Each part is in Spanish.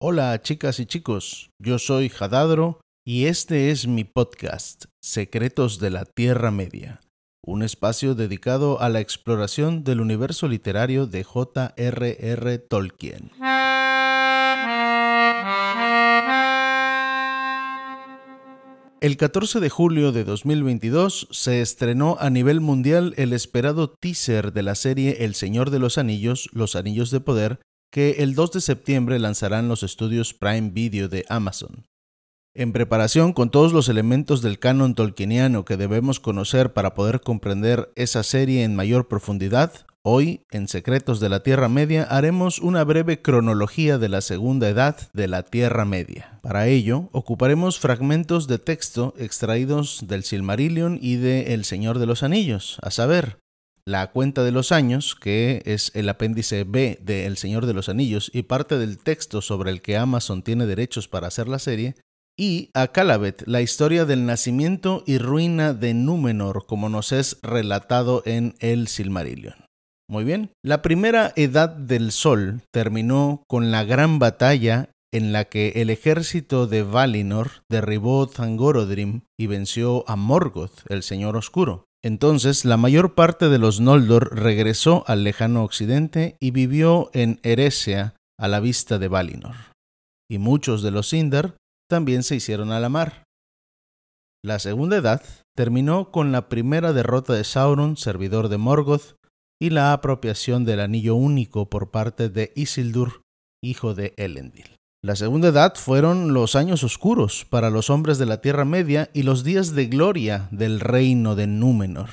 Hola chicas y chicos, yo soy Jadadro y este es mi podcast, Secretos de la Tierra Media, un espacio dedicado a la exploración del universo literario de J.R.R. Tolkien. El 14 de julio de 2022 se estrenó a nivel mundial el esperado teaser de la serie El Señor de los Anillos, Los Anillos de Poder, que el 2 de septiembre lanzarán los estudios Prime Video de Amazon. En preparación con todos los elementos del canon tolkieniano que debemos conocer para poder comprender esa serie en mayor profundidad, hoy, en Secretos de la Tierra Media, haremos una breve cronología de la Segunda Edad de la Tierra Media. Para ello, ocuparemos fragmentos de texto extraídos del Silmarillion y de El Señor de los Anillos, a saber, la cuenta de los años, que es el apéndice B de El Señor de los Anillos y parte del texto sobre el que Amazon tiene derechos para hacer la serie, y a Calabet, la historia del nacimiento y ruina de Númenor, como nos es relatado en El Silmarillion. Muy bien, la primera edad del Sol terminó con la gran batalla en la que el ejército de Valinor derribó Thangorodrim y venció a Morgoth, el Señor Oscuro. Entonces, la mayor parte de los Noldor regresó al lejano occidente y vivió en Eresia a la vista de Valinor. Y muchos de los Sindar también se hicieron a la mar. La segunda edad terminó con la primera derrota de Sauron, servidor de Morgoth, y la apropiación del anillo único por parte de Isildur, hijo de Elendil. La segunda edad fueron los años oscuros para los hombres de la Tierra Media y los días de gloria del reino de Númenor.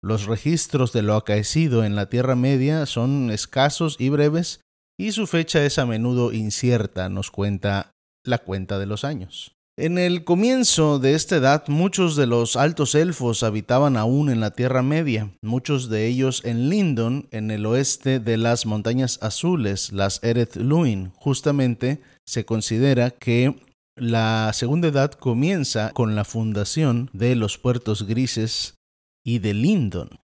Los registros de lo acaecido en la Tierra Media son escasos y breves, y su fecha es a menudo incierta, nos cuenta la cuenta de los años. En el comienzo de esta edad, muchos de los altos elfos habitaban aún en la Tierra Media, muchos de ellos en Lindon, en el oeste de las Montañas Azules, las Ered Luin. Justamente se considera que la segunda edad comienza con la fundación de los puertos grises y de Lindon.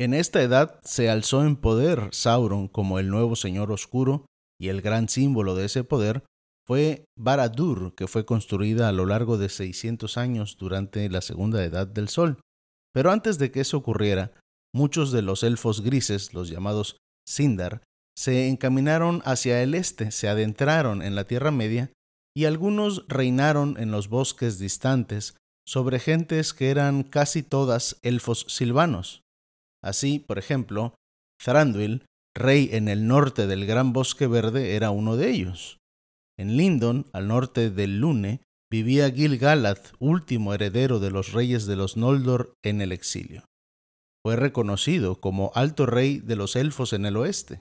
En esta edad se alzó en poder Sauron como el nuevo Señor Oscuro y el gran símbolo de ese poder fue Baradur, que fue construida a lo largo de 600 años durante la segunda edad del Sol. Pero antes de que eso ocurriera, muchos de los elfos grises, los llamados Sindar, se encaminaron hacia el este, se adentraron en la Tierra Media y algunos reinaron en los bosques distantes sobre gentes que eran casi todas elfos silvanos. Así, por ejemplo, Thranduil, rey en el norte del Gran Bosque Verde, era uno de ellos. En Lindon, al norte del Lune, vivía Gil Galad, último heredero de los reyes de los Noldor en el exilio. Fue reconocido como alto rey de los elfos en el oeste.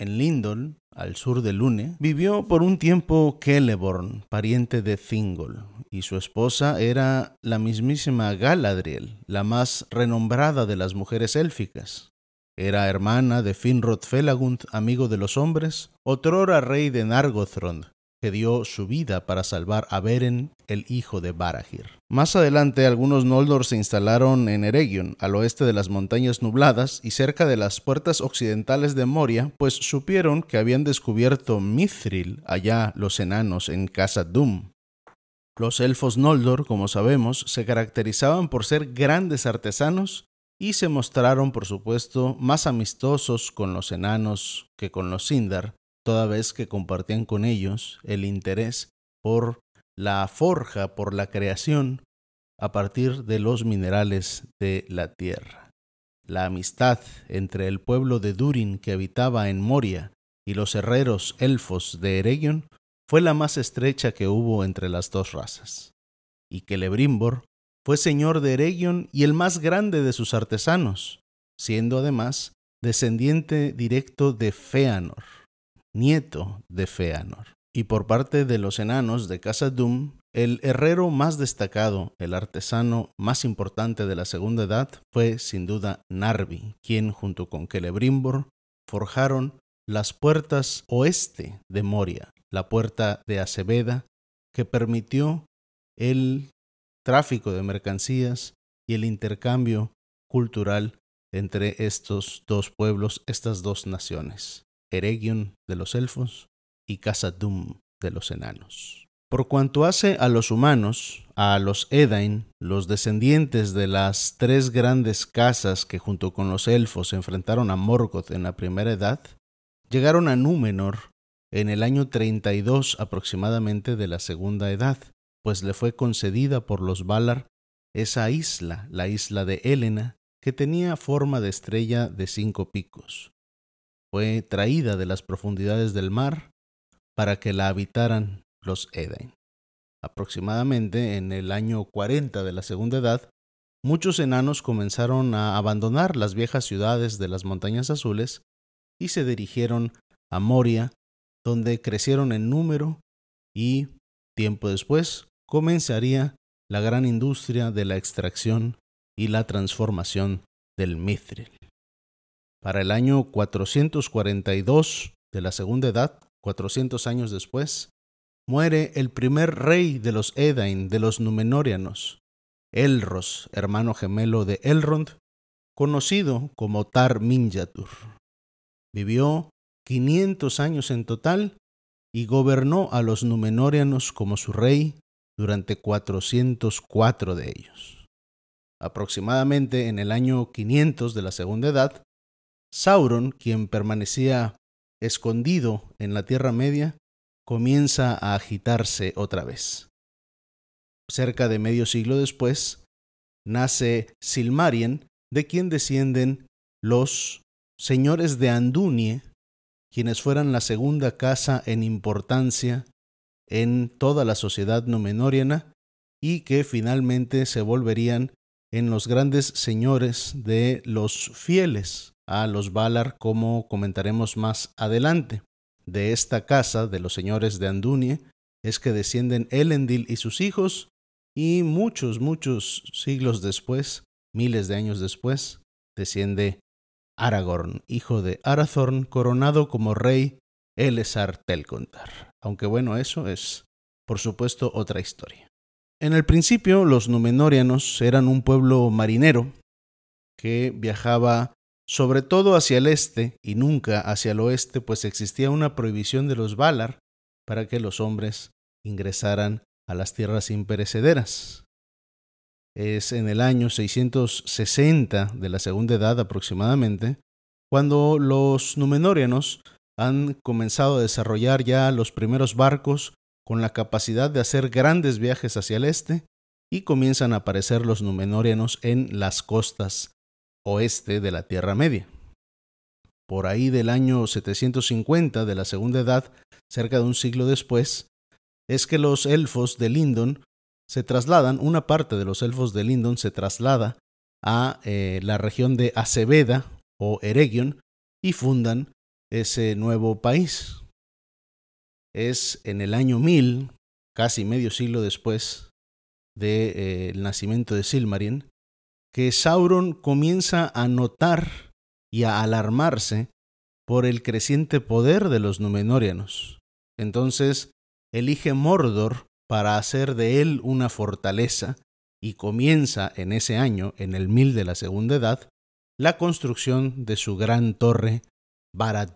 En Lindon, al sur de Lune, vivió por un tiempo Celeborn, pariente de Thingol, y su esposa era la mismísima Galadriel, la más renombrada de las mujeres élficas. Era hermana de Finrod Felagund, amigo de los hombres, otrora rey de Nargothrond, que dio su vida para salvar a Beren, el hijo de Barahir. Más adelante, algunos Noldor se instalaron en Eregion, al oeste de las montañas nubladas y cerca de las puertas occidentales de Moria, pues supieron que habían descubierto Mithril, allá los enanos en Casa Doom. Los elfos Noldor, como sabemos, se caracterizaban por ser grandes artesanos y se mostraron, por supuesto, más amistosos con los enanos que con los Sindar, toda vez que compartían con ellos el interés por la forja, por la creación a partir de los minerales de la tierra. La amistad entre el pueblo de Durin que habitaba en Moria y los herreros elfos de Eregion fue la más estrecha que hubo entre las dos razas, y Celebrimbor fue señor de Eregion y el más grande de sus artesanos, siendo además descendiente directo de Feanor, nieto de Feanor. Y por parte de los enanos de Casa Dum, el herrero más destacado, el artesano más importante de la segunda edad, fue sin duda Narvi, quien junto con Celebrimbor forjaron las puertas oeste de Moria, la puerta de Aceveda, que permitió el tráfico de mercancías y el intercambio cultural entre estos dos pueblos, estas dos naciones, Eregion de los elfos y Casadum de los enanos. Por cuanto hace a los humanos, a los Edain, los descendientes de las tres grandes casas que junto con los elfos enfrentaron a Morgoth en la primera edad, llegaron a Númenor en el año 32 aproximadamente de la segunda edad, pues le fue concedida por los Valar esa isla, la isla de Helena, que tenía forma de estrella de cinco picos. Fue traída de las profundidades del mar para que la habitaran los Edain. Aproximadamente en el año 40 de la Segunda Edad, muchos enanos comenzaron a abandonar las viejas ciudades de las Montañas Azules y se dirigieron a Moria, donde crecieron en número y, tiempo después, comenzaría la gran industria de la extracción y la transformación del mithril. Para el año 442 de la Segunda Edad, 400 años después, muere el primer rey de los Edain, de los Númenóreanos, Elros, hermano gemelo de Elrond, conocido como Tar Minjatur. Vivió 500 años en total y gobernó a los Númenóreanos como su rey durante 404 de ellos. Aproximadamente en el año 500 de la Segunda Edad, Sauron, quien permanecía escondido en la Tierra Media, comienza a agitarse otra vez. Cerca de medio siglo después, nace Silmarien, de quien descienden los señores de Andunie, quienes fueran la segunda casa en importancia en toda la sociedad numenoriana y que finalmente se volverían en los grandes señores de los fieles a los Valar, como comentaremos más adelante. De esta casa de los señores de Andunie es que descienden Elendil y sus hijos, y muchos, muchos siglos después, miles de años después, desciende Aragorn, hijo de Arathorn, coronado como rey Elesar Telcontar. Aunque bueno, eso es, por supuesto, otra historia. En el principio, los Numenóreanos eran un pueblo marinero que viajaba sobre todo hacia el este y nunca hacia el oeste, pues existía una prohibición de los Valar para que los hombres ingresaran a las tierras imperecederas. Es en el año 660 de la Segunda Edad aproximadamente, cuando los Numenóreanos han comenzado a desarrollar ya los primeros barcos con la capacidad de hacer grandes viajes hacia el este y comienzan a aparecer los Númenóreanos en las costas oeste de la Tierra Media. Por ahí del año 750 de la Segunda Edad, cerca de un siglo después, es que los elfos de Lindon se trasladan, una parte de los elfos de Lindon se traslada a eh, la región de Aceveda o Eregion y fundan ese nuevo país. Es en el año 1000, casi medio siglo después del de, eh, nacimiento de Silmarin, que Sauron comienza a notar y a alarmarse por el creciente poder de los Númenóreanos. Entonces elige Mordor para hacer de él una fortaleza y comienza en ese año, en el mil de la segunda edad, la construcción de su gran torre barad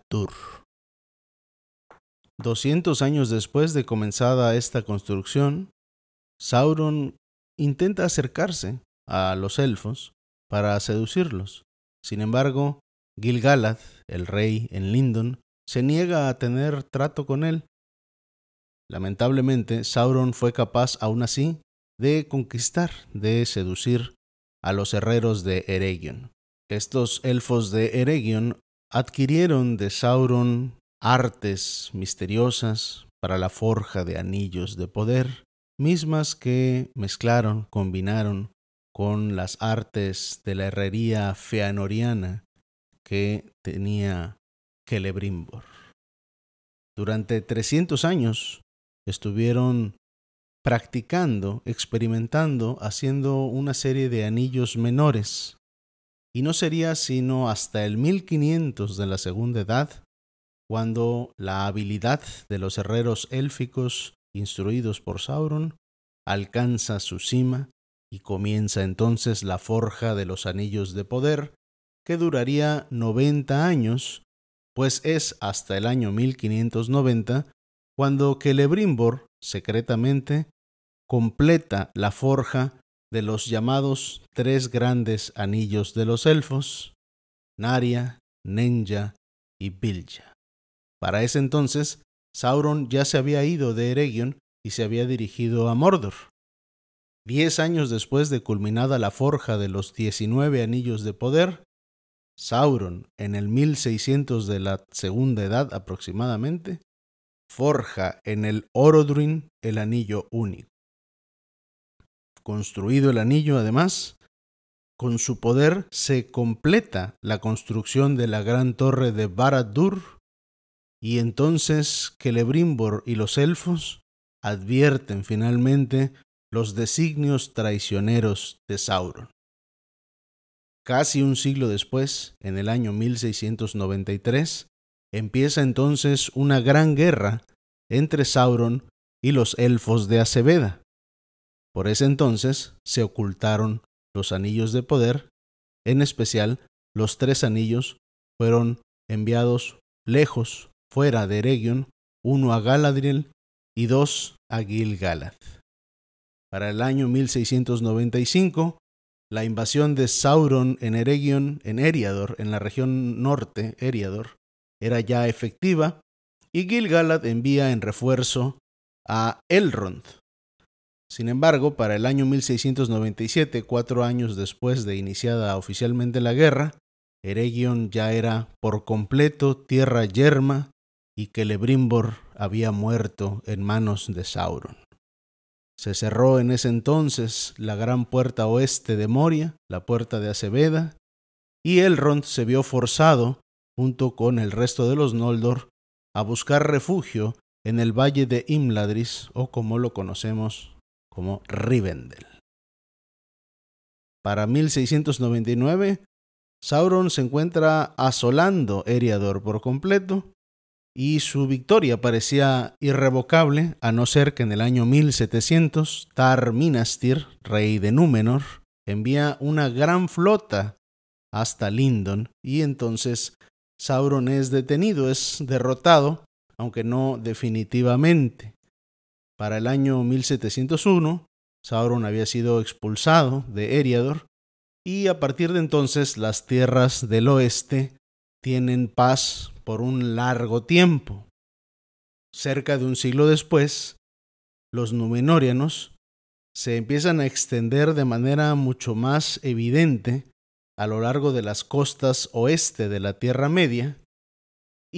200 años después de comenzada esta construcción, Sauron intenta acercarse a los elfos para seducirlos. Sin embargo, Gilgalad, el rey en Lindon, se niega a tener trato con él. Lamentablemente, Sauron fue capaz aún así de conquistar, de seducir a los herreros de Eregion. Estos elfos de Eregion adquirieron de Sauron artes misteriosas para la forja de anillos de poder, mismas que mezclaron, combinaron con las artes de la herrería feanoriana que tenía Celebrimbor. Durante 300 años estuvieron practicando, experimentando, haciendo una serie de anillos menores y no sería sino hasta el 1500 de la Segunda Edad cuando la habilidad de los herreros élficos instruidos por Sauron alcanza su cima y comienza entonces la forja de los anillos de poder que duraría 90 años, pues es hasta el año 1590 cuando Celebrimbor secretamente completa la forja de los llamados tres grandes anillos de los elfos, Naria, Nenja y Vilja. Para ese entonces, Sauron ya se había ido de Eregion y se había dirigido a Mordor. Diez años después de culminada la forja de los 19 anillos de poder, Sauron, en el 1600 de la segunda edad aproximadamente, forja en el Orodruin el anillo único construido el anillo, además, con su poder se completa la construcción de la gran torre de Barad-dûr y entonces Celebrimbor y los elfos advierten finalmente los designios traicioneros de Sauron. Casi un siglo después, en el año 1693, empieza entonces una gran guerra entre Sauron y los elfos de Aceveda, por ese entonces se ocultaron los anillos de poder, en especial los tres anillos fueron enviados lejos, fuera de Eregion, uno a Galadriel y dos a Gil-galad. Para el año 1695, la invasión de Sauron en Eregion, en Eriador, en la región norte, Eriador, era ya efectiva, y Gil-galad envía en refuerzo a Elrond, sin embargo, para el año 1697, cuatro años después de iniciada oficialmente la guerra, Eregion ya era por completo tierra yerma y Celebrimbor había muerto en manos de Sauron. Se cerró en ese entonces la gran puerta oeste de Moria, la puerta de Aceveda, y Elrond se vio forzado, junto con el resto de los Noldor, a buscar refugio en el valle de Imladris, o como lo conocemos como Rivendell. Para 1699, Sauron se encuentra asolando Eriador por completo y su victoria parecía irrevocable, a no ser que en el año 1700 Tar Minastir, rey de Númenor, envía una gran flota hasta Lindon y entonces Sauron es detenido, es derrotado, aunque no definitivamente. Para el año 1701, Sauron había sido expulsado de Eriador y a partir de entonces las tierras del oeste tienen paz por un largo tiempo. Cerca de un siglo después, los Numenorianos se empiezan a extender de manera mucho más evidente a lo largo de las costas oeste de la Tierra Media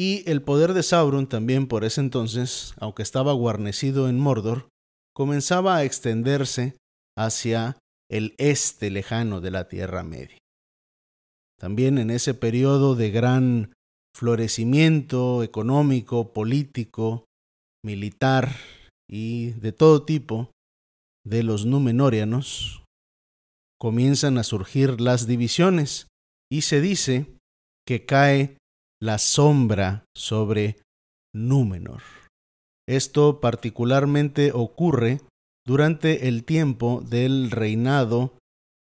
y el poder de Sauron también por ese entonces, aunque estaba guarnecido en Mordor, comenzaba a extenderse hacia el este lejano de la Tierra Media. También en ese periodo de gran florecimiento económico, político, militar y de todo tipo de los Númenóreanos, comienzan a surgir las divisiones y se dice que cae la sombra sobre Númenor. Esto particularmente ocurre durante el tiempo del reinado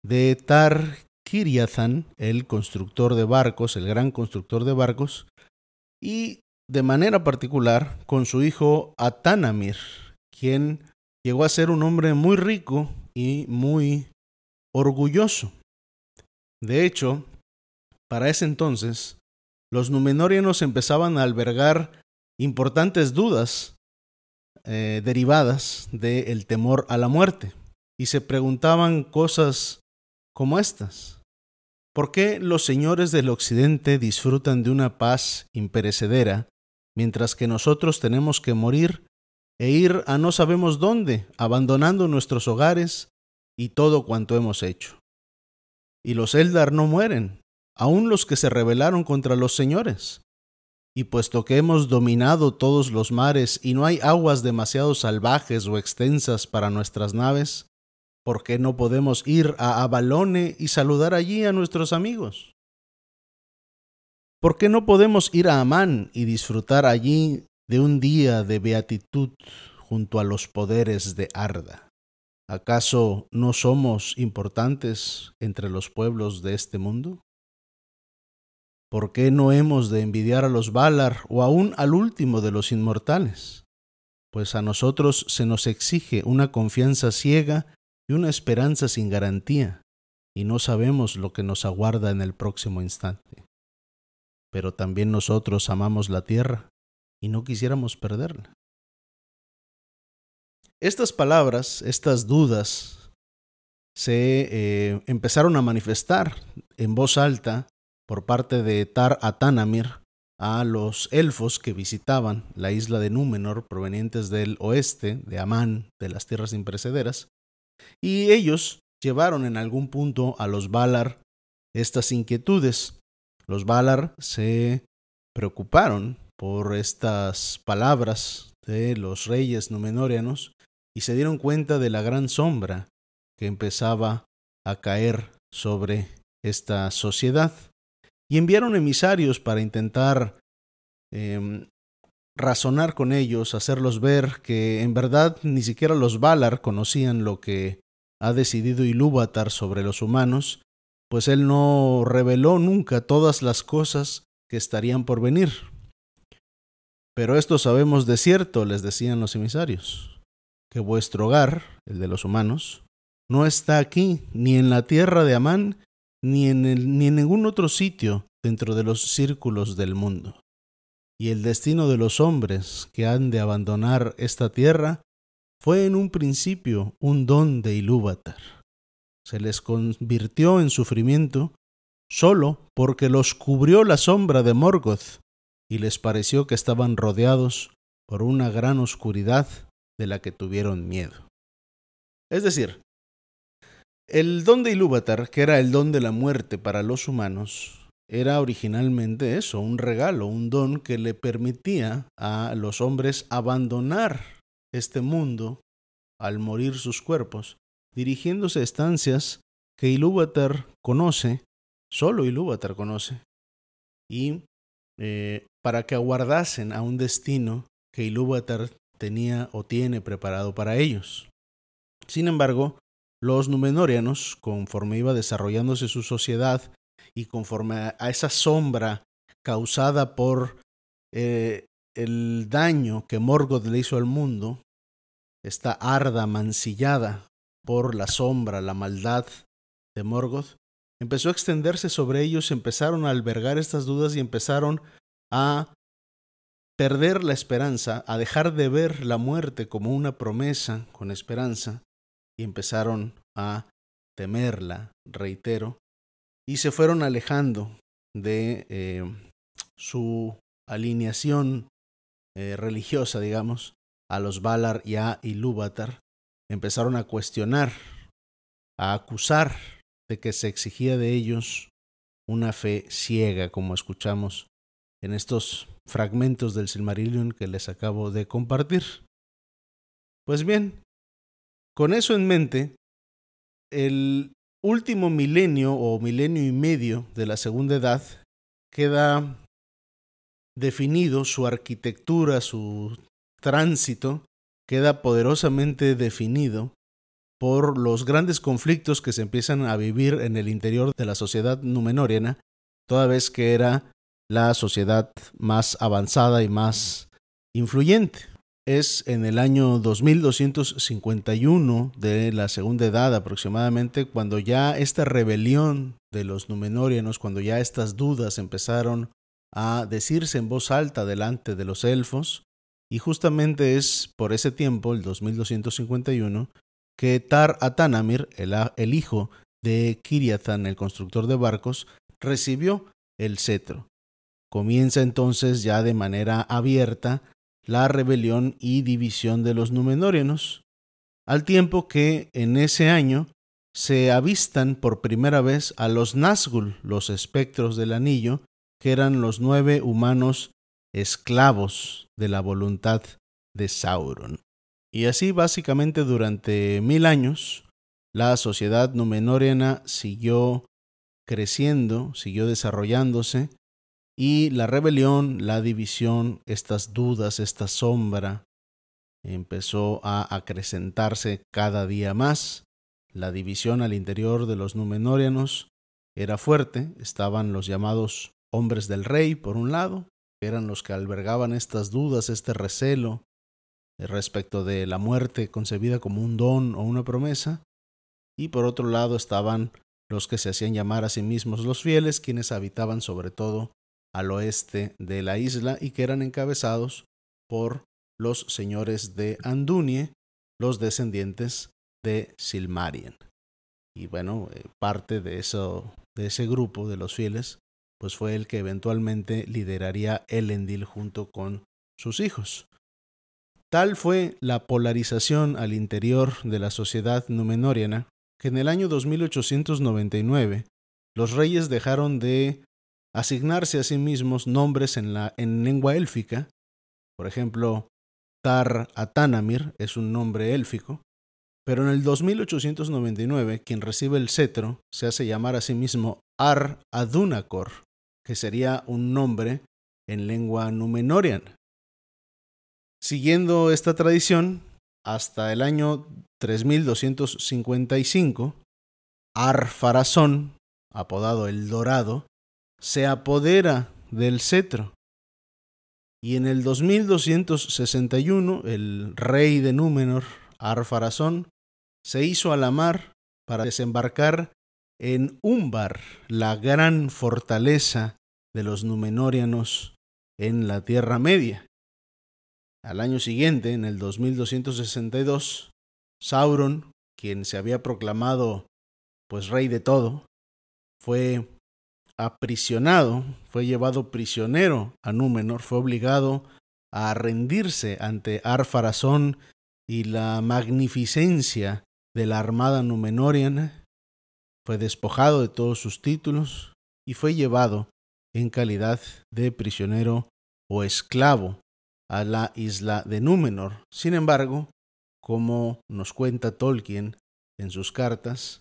de Tar-Kiriathan, el constructor de barcos, el gran constructor de barcos, y de manera particular con su hijo Atanamir, quien llegó a ser un hombre muy rico y muy orgulloso. De hecho, para ese entonces, los Numenorianos empezaban a albergar importantes dudas eh, derivadas del temor a la muerte y se preguntaban cosas como estas. ¿Por qué los señores del occidente disfrutan de una paz imperecedera mientras que nosotros tenemos que morir e ir a no sabemos dónde, abandonando nuestros hogares y todo cuanto hemos hecho? Y los Eldar no mueren, aún los que se rebelaron contra los señores. Y puesto que hemos dominado todos los mares y no hay aguas demasiado salvajes o extensas para nuestras naves, ¿por qué no podemos ir a Avalone y saludar allí a nuestros amigos? ¿Por qué no podemos ir a Amán y disfrutar allí de un día de beatitud junto a los poderes de Arda? ¿Acaso no somos importantes entre los pueblos de este mundo? ¿Por qué no hemos de envidiar a los Valar o aún al último de los inmortales? Pues a nosotros se nos exige una confianza ciega y una esperanza sin garantía, y no sabemos lo que nos aguarda en el próximo instante. Pero también nosotros amamos la tierra y no quisiéramos perderla. Estas palabras, estas dudas, se eh, empezaron a manifestar en voz alta por parte de Tar Atanamir a los elfos que visitaban la isla de Númenor provenientes del oeste, de Amán, de las tierras imprecederas, y ellos llevaron en algún punto a los Valar estas inquietudes. Los Valar se preocuparon por estas palabras de los reyes númenóreanos y se dieron cuenta de la gran sombra que empezaba a caer sobre esta sociedad y enviaron emisarios para intentar em, razonar con ellos, hacerlos ver que en verdad ni siquiera los Valar conocían lo que ha decidido Ilúvatar sobre los humanos, pues él no reveló nunca todas las cosas que estarían por venir. Pero esto sabemos de cierto, les decían los emisarios, que vuestro hogar, el de los humanos, no está aquí, ni en la tierra de Amán, ni en, el, ni en ningún otro sitio dentro de los círculos del mundo. Y el destino de los hombres que han de abandonar esta tierra fue en un principio un don de Ilúvatar. Se les convirtió en sufrimiento solo porque los cubrió la sombra de Morgoth y les pareció que estaban rodeados por una gran oscuridad de la que tuvieron miedo. Es decir, el don de Ilúvatar, que era el don de la muerte para los humanos, era originalmente eso, un regalo, un don que le permitía a los hombres abandonar este mundo al morir sus cuerpos, dirigiéndose a estancias que Ilúvatar conoce, solo Ilúvatar conoce, y eh, para que aguardasen a un destino que Ilúvatar tenía o tiene preparado para ellos. Sin embargo, los numenorianos, conforme iba desarrollándose su sociedad y conforme a esa sombra causada por eh, el daño que Morgoth le hizo al mundo, esta arda mancillada por la sombra, la maldad de Morgoth, empezó a extenderse sobre ellos, empezaron a albergar estas dudas y empezaron a perder la esperanza, a dejar de ver la muerte como una promesa con esperanza y empezaron a temerla, reitero, y se fueron alejando de eh, su alineación eh, religiosa, digamos, a los Valar y a Ilúvatar, empezaron a cuestionar, a acusar de que se exigía de ellos una fe ciega, como escuchamos en estos fragmentos del Silmarillion que les acabo de compartir. Pues bien, con eso en mente, el último milenio o milenio y medio de la segunda edad queda definido, su arquitectura, su tránsito queda poderosamente definido por los grandes conflictos que se empiezan a vivir en el interior de la sociedad numenorena toda vez que era la sociedad más avanzada y más influyente es en el año 2251 de la segunda edad aproximadamente, cuando ya esta rebelión de los numenorianos cuando ya estas dudas empezaron a decirse en voz alta delante de los elfos, y justamente es por ese tiempo, el 2251, que Tar Atanamir, el, el hijo de Kiriathan, el constructor de barcos, recibió el cetro. Comienza entonces ya de manera abierta la rebelión y división de los Númenóreanos, al tiempo que en ese año se avistan por primera vez a los Nazgûl, los espectros del anillo, que eran los nueve humanos esclavos de la voluntad de Sauron. Y así básicamente durante mil años, la sociedad numenóreana siguió creciendo, siguió desarrollándose, y la rebelión, la división, estas dudas, esta sombra, empezó a acrecentarse cada día más. La división al interior de los Numenóreanos era fuerte, estaban los llamados hombres del rey, por un lado, que eran los que albergaban estas dudas, este recelo eh, respecto de la muerte concebida como un don o una promesa, y por otro lado estaban los que se hacían llamar a sí mismos los fieles, quienes habitaban sobre todo al oeste de la isla y que eran encabezados por los señores de Andunie, los descendientes de Silmarien. Y bueno, eh, parte de, eso, de ese grupo de los fieles, pues fue el que eventualmente lideraría Elendil junto con sus hijos. Tal fue la polarización al interior de la sociedad numenoriana que en el año 2899 los reyes dejaron de asignarse a sí mismos nombres en, la, en lengua élfica. Por ejemplo, Tar Atanamir es un nombre élfico. Pero en el 2899, quien recibe el cetro se hace llamar a sí mismo Ar Adunacor, que sería un nombre en lengua numenoriana. Siguiendo esta tradición, hasta el año 3255, Ar Farazón, apodado El Dorado, se apodera del cetro. Y en el 2261, el rey de Númenor, Arfarazón, se hizo a la mar para desembarcar en Umbar, la gran fortaleza de los Númenóreanos en la Tierra Media. Al año siguiente, en el 2262, Sauron, quien se había proclamado pues rey de todo, fue aprisionado, fue llevado prisionero a Númenor, fue obligado a rendirse ante Arfarazón y la magnificencia de la armada numenoriana, fue despojado de todos sus títulos y fue llevado en calidad de prisionero o esclavo a la isla de Númenor. Sin embargo, como nos cuenta Tolkien en sus cartas,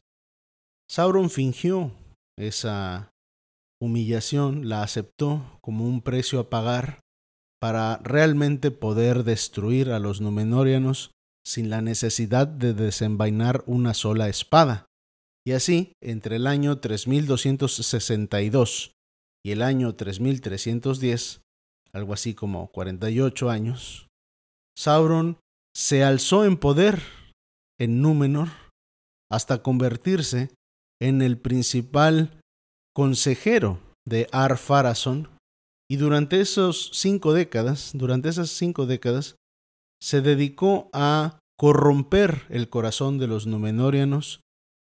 Sauron fingió esa humillación la aceptó como un precio a pagar para realmente poder destruir a los Númenóreanos sin la necesidad de desenvainar una sola espada. Y así, entre el año 3262 y el año 3310, algo así como 48 años, Sauron se alzó en poder en Númenor hasta convertirse en el principal consejero de Ar y durante esas cinco décadas, durante esas cinco décadas, se dedicó a corromper el corazón de los numenóreanos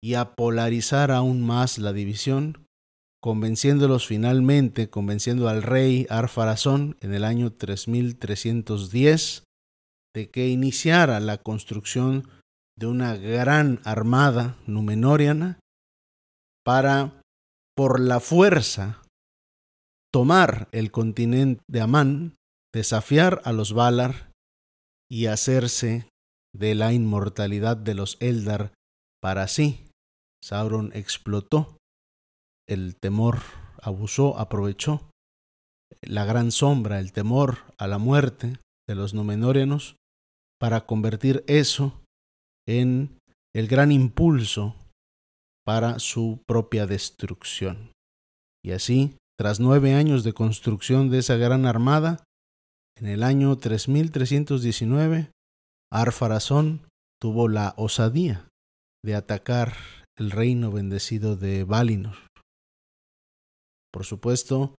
y a polarizar aún más la división, convenciéndolos finalmente, convenciendo al rey Arfarazón en el año 3310 de que iniciara la construcción de una gran armada Numenoriana para por la fuerza tomar el continente de Amán, desafiar a los Valar y hacerse de la inmortalidad de los Eldar para sí. Sauron explotó el temor, abusó, aprovechó la gran sombra, el temor a la muerte de los Númenóreanos para convertir eso en el gran impulso para su propia destrucción. Y así, tras nueve años de construcción de esa gran armada, en el año 3319, Arfarazón tuvo la osadía de atacar el reino bendecido de Valinor. Por supuesto,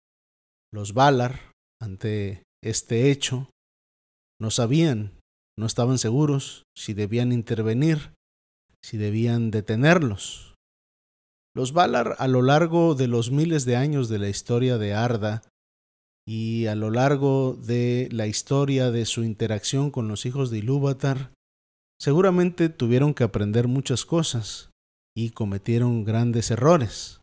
los Valar, ante este hecho, no sabían, no estaban seguros si debían intervenir, si debían detenerlos. Los Valar a lo largo de los miles de años de la historia de Arda y a lo largo de la historia de su interacción con los hijos de Ilúvatar, seguramente tuvieron que aprender muchas cosas y cometieron grandes errores.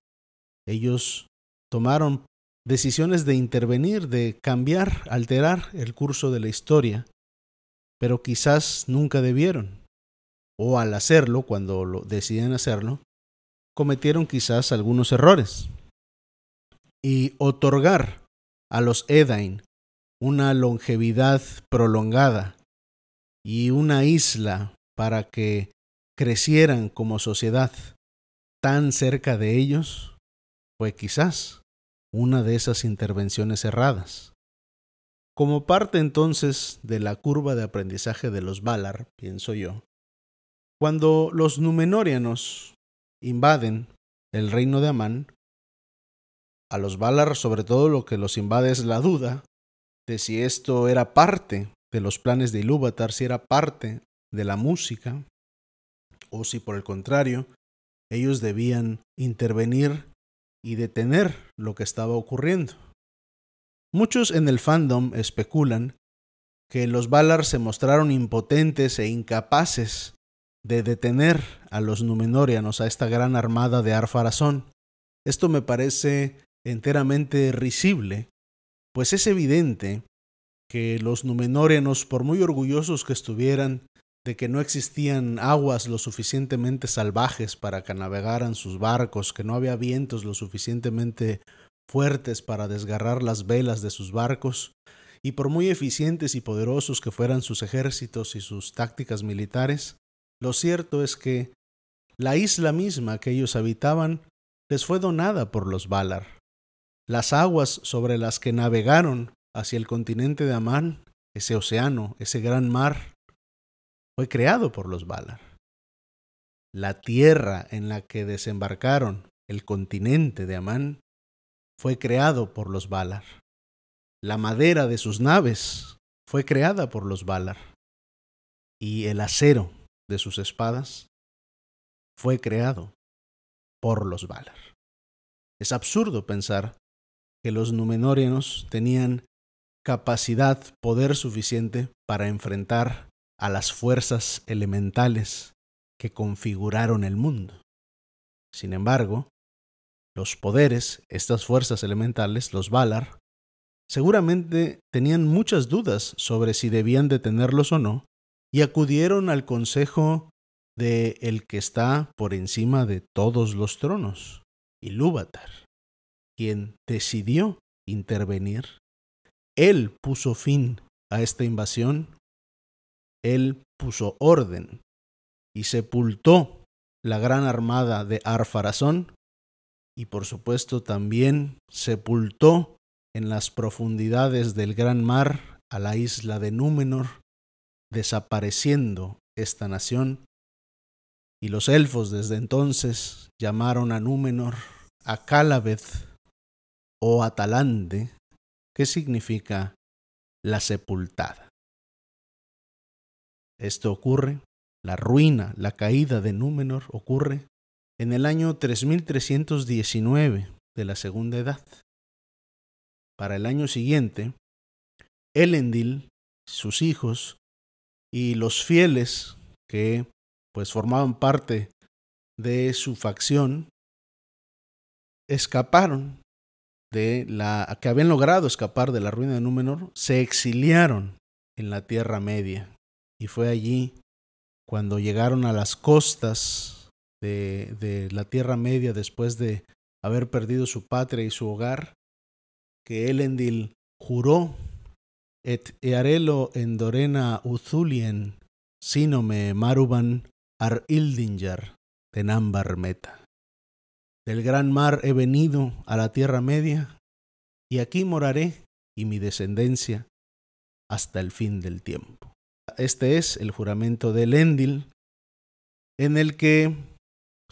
Ellos tomaron decisiones de intervenir, de cambiar, alterar el curso de la historia, pero quizás nunca debieron. O al hacerlo, cuando lo deciden hacerlo, cometieron quizás algunos errores. Y otorgar a los Edain una longevidad prolongada y una isla para que crecieran como sociedad tan cerca de ellos fue quizás una de esas intervenciones erradas. Como parte entonces de la curva de aprendizaje de los Valar, pienso yo, cuando los Númenóreanos invaden el reino de Amán, a los Valar sobre todo lo que los invade es la duda de si esto era parte de los planes de Ilúvatar, si era parte de la música, o si por el contrario, ellos debían intervenir y detener lo que estaba ocurriendo. Muchos en el fandom especulan que los Valar se mostraron impotentes e incapaces de detener a los Numenóreanos a esta gran armada de Arfarazón. Esto me parece enteramente risible, pues es evidente que los Numenóreanos, por muy orgullosos que estuvieran de que no existían aguas lo suficientemente salvajes para que navegaran sus barcos, que no había vientos lo suficientemente fuertes para desgarrar las velas de sus barcos, y por muy eficientes y poderosos que fueran sus ejércitos y sus tácticas militares, lo cierto es que la isla misma que ellos habitaban les fue donada por los Valar. Las aguas sobre las que navegaron hacia el continente de Amán, ese océano, ese gran mar, fue creado por los Valar. La tierra en la que desembarcaron, el continente de Amán, fue creado por los Valar. La madera de sus naves fue creada por los Valar. Y el acero de sus espadas, fue creado por los Valar. Es absurdo pensar que los Númenóreanos tenían capacidad, poder suficiente para enfrentar a las fuerzas elementales que configuraron el mundo. Sin embargo, los poderes, estas fuerzas elementales, los Valar, seguramente tenían muchas dudas sobre si debían detenerlos o no, y acudieron al consejo de el que está por encima de todos los tronos, Ilúvatar, quien decidió intervenir. Él puso fin a esta invasión, él puso orden y sepultó la gran armada de Arfarazón y por supuesto también sepultó en las profundidades del gran mar a la isla de Númenor desapareciendo esta nación. Y los elfos desde entonces llamaron a Númenor a Calabeth o Atalante, que significa la sepultada. Esto ocurre, la ruina, la caída de Númenor ocurre en el año 3319 de la Segunda Edad. Para el año siguiente, Elendil, sus hijos, y los fieles que pues formaban parte de su facción escaparon de la que habían logrado escapar de la ruina de Númenor, se exiliaron en la Tierra Media y fue allí cuando llegaron a las costas de, de la Tierra Media después de haber perdido su patria y su hogar, que Elendil juró et earelo en Dorena Uzulien, me maruban ar Ildinger, meta. Del gran mar he venido a la tierra media, y aquí moraré y mi descendencia hasta el fin del tiempo. Este es el juramento de Lendil, en el que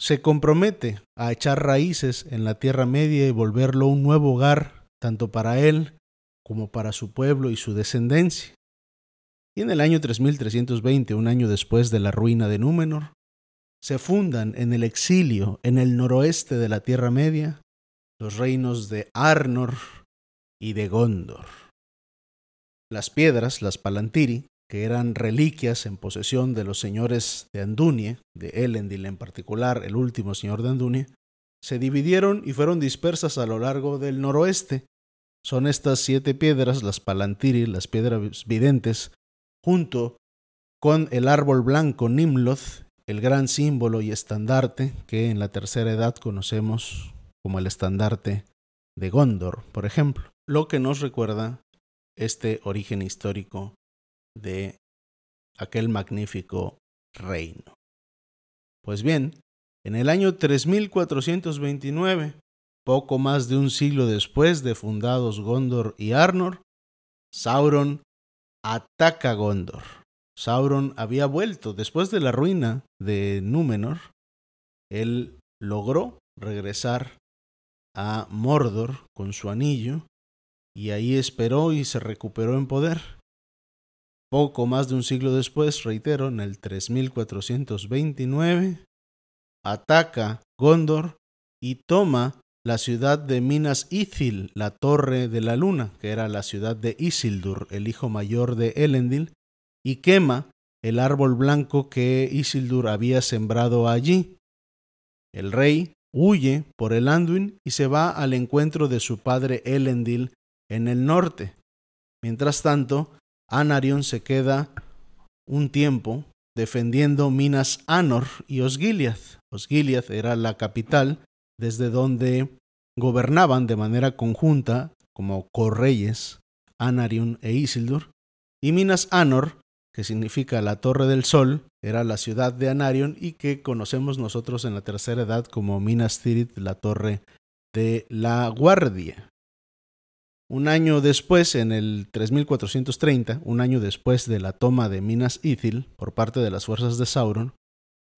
se compromete a echar raíces en la tierra media y volverlo un nuevo hogar, tanto para él como para su pueblo y su descendencia. Y en el año 3320, un año después de la ruina de Númenor, se fundan en el exilio, en el noroeste de la Tierra Media, los reinos de Arnor y de Gondor. Las piedras, las Palantiri, que eran reliquias en posesión de los señores de Andunie, de Elendil en particular, el último señor de Andunie, se dividieron y fueron dispersas a lo largo del noroeste, son estas siete piedras, las palantiri, las piedras videntes, junto con el árbol blanco Nimloth, el gran símbolo y estandarte que en la tercera edad conocemos como el estandarte de Gondor, por ejemplo, lo que nos recuerda este origen histórico de aquel magnífico reino. Pues bien, en el año 3429, poco más de un siglo después de fundados Gondor y Arnor, Sauron ataca Gondor. Sauron había vuelto después de la ruina de Númenor. Él logró regresar a Mordor con su anillo y ahí esperó y se recuperó en poder. Poco más de un siglo después, reitero, en el 3429, ataca Gondor y toma la ciudad de Minas Ithil, la Torre de la Luna, que era la ciudad de Isildur, el hijo mayor de Elendil, y quema el árbol blanco que Isildur había sembrado allí. El rey huye por el Anduin y se va al encuentro de su padre Elendil en el norte. Mientras tanto, Anarion se queda un tiempo defendiendo Minas Anor y Osgiliath. Osgiliath era la capital desde donde gobernaban de manera conjunta como correyes Anarion e Isildur, y Minas Anor, que significa la Torre del Sol, era la ciudad de Anarion y que conocemos nosotros en la tercera edad como Minas Tirith, la Torre de la Guardia. Un año después, en el 3430, un año después de la toma de Minas Ithil por parte de las fuerzas de Sauron,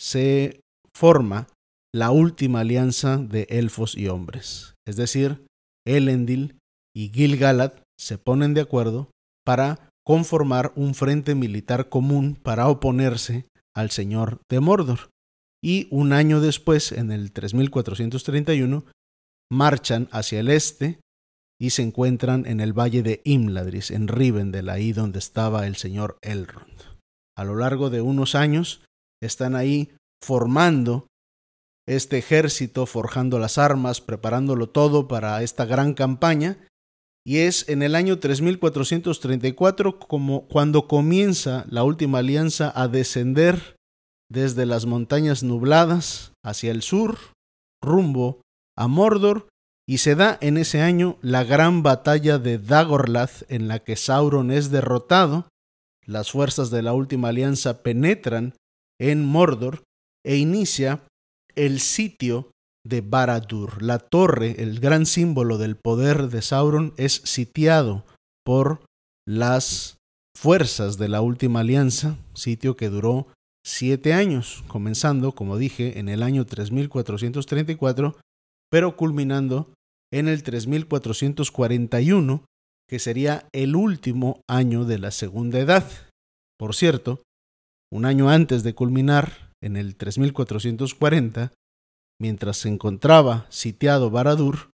se forma la última alianza de elfos y hombres. Es decir, Elendil y Gil-galad se ponen de acuerdo para conformar un frente militar común para oponerse al señor de Mordor. Y un año después, en el 3431, marchan hacia el este y se encuentran en el valle de Imladris, en Rivendel ahí donde estaba el señor Elrond. A lo largo de unos años están ahí formando este ejército forjando las armas, preparándolo todo para esta gran campaña, y es en el año 3434 como cuando comienza la última alianza a descender desde las montañas nubladas hacia el sur, rumbo a Mordor, y se da en ese año la gran batalla de Dagorlath en la que Sauron es derrotado, las fuerzas de la última alianza penetran en Mordor e inicia el sitio de Baradur. La torre, el gran símbolo del poder de Sauron, es sitiado por las fuerzas de la última alianza, sitio que duró siete años, comenzando, como dije, en el año 3434, pero culminando en el 3441, que sería el último año de la Segunda Edad. Por cierto, un año antes de culminar en el 3440, mientras se encontraba sitiado Baradur,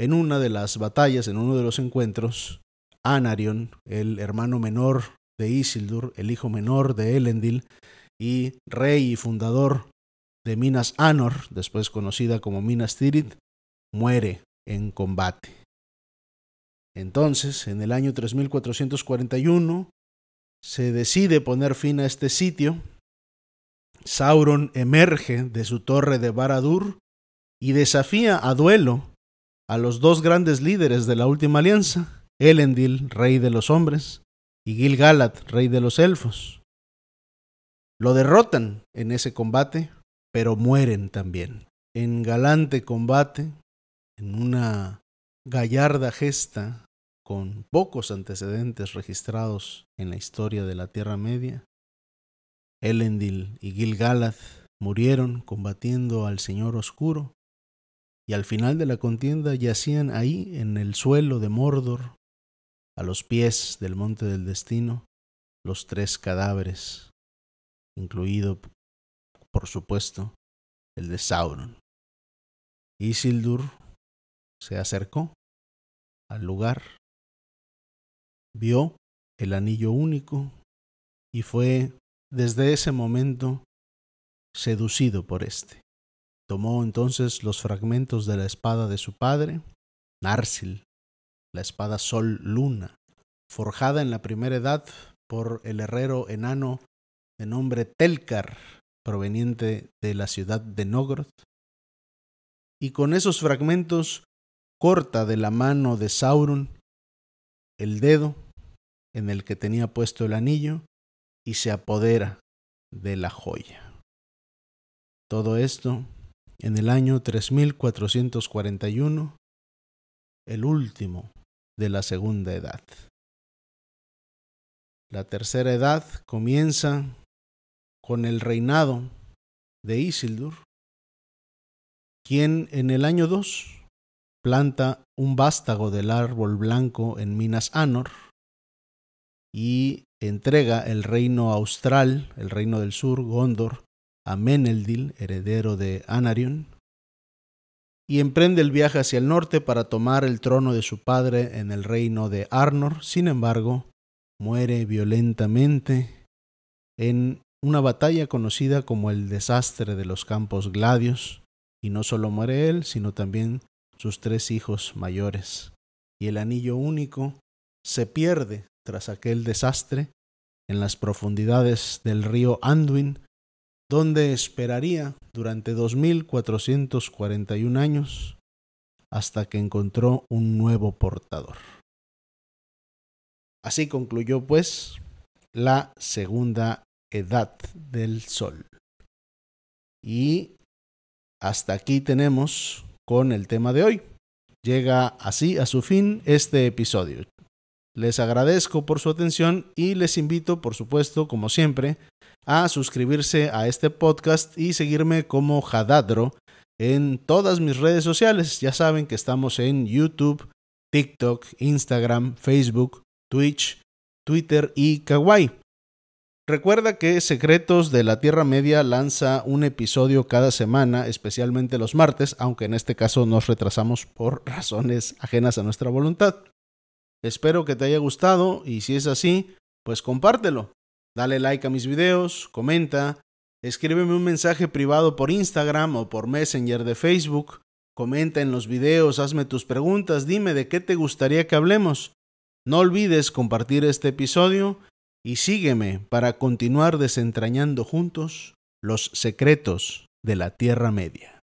en una de las batallas, en uno de los encuentros, Anarion, el hermano menor de Isildur, el hijo menor de Elendil, y rey y fundador de Minas Anor, después conocida como Minas Tirith, muere en combate. Entonces, en el año 3441, se decide poner fin a este sitio Sauron emerge de su torre de Baradur y desafía a duelo a los dos grandes líderes de la última alianza, Elendil, rey de los hombres, y Gil-galad, rey de los elfos. Lo derrotan en ese combate, pero mueren también. En galante combate, en una gallarda gesta con pocos antecedentes registrados en la historia de la Tierra Media, Elendil y Gil-galad murieron combatiendo al Señor Oscuro, y al final de la contienda yacían ahí en el suelo de Mordor, a los pies del Monte del Destino, los tres cadáveres, incluido, por supuesto, el de Sauron. Isildur se acercó al lugar, vio el anillo único y fue desde ese momento seducido por éste. Tomó entonces los fragmentos de la espada de su padre, Narsil, la espada Sol Luna, forjada en la primera edad por el herrero enano de nombre Telcar, proveniente de la ciudad de Nogrod, y con esos fragmentos corta de la mano de Sauron el dedo en el que tenía puesto el anillo y se apodera de la joya. Todo esto en el año 3441, el último de la segunda edad. La tercera edad comienza con el reinado de Isildur, quien en el año 2 planta un vástago del árbol blanco en Minas Anor y entrega el reino austral, el reino del sur, Gondor, a Meneldil, heredero de Anarion, y emprende el viaje hacia el norte para tomar el trono de su padre en el reino de Arnor. Sin embargo, muere violentamente en una batalla conocida como el desastre de los campos Gladios, y no solo muere él, sino también sus tres hijos mayores. Y el anillo único se pierde tras aquel desastre en las profundidades del río Anduin, donde esperaría durante 2441 años hasta que encontró un nuevo portador. Así concluyó, pues, la segunda edad del Sol. Y hasta aquí tenemos con el tema de hoy. Llega así a su fin este episodio. Les agradezco por su atención y les invito, por supuesto, como siempre, a suscribirse a este podcast y seguirme como Jadadro en todas mis redes sociales. Ya saben que estamos en YouTube, TikTok, Instagram, Facebook, Twitch, Twitter y Kawaii. Recuerda que Secretos de la Tierra Media lanza un episodio cada semana, especialmente los martes, aunque en este caso nos retrasamos por razones ajenas a nuestra voluntad. Espero que te haya gustado y si es así, pues compártelo. Dale like a mis videos, comenta, escríbeme un mensaje privado por Instagram o por Messenger de Facebook, comenta en los videos, hazme tus preguntas, dime de qué te gustaría que hablemos. No olvides compartir este episodio y sígueme para continuar desentrañando juntos los secretos de la Tierra Media.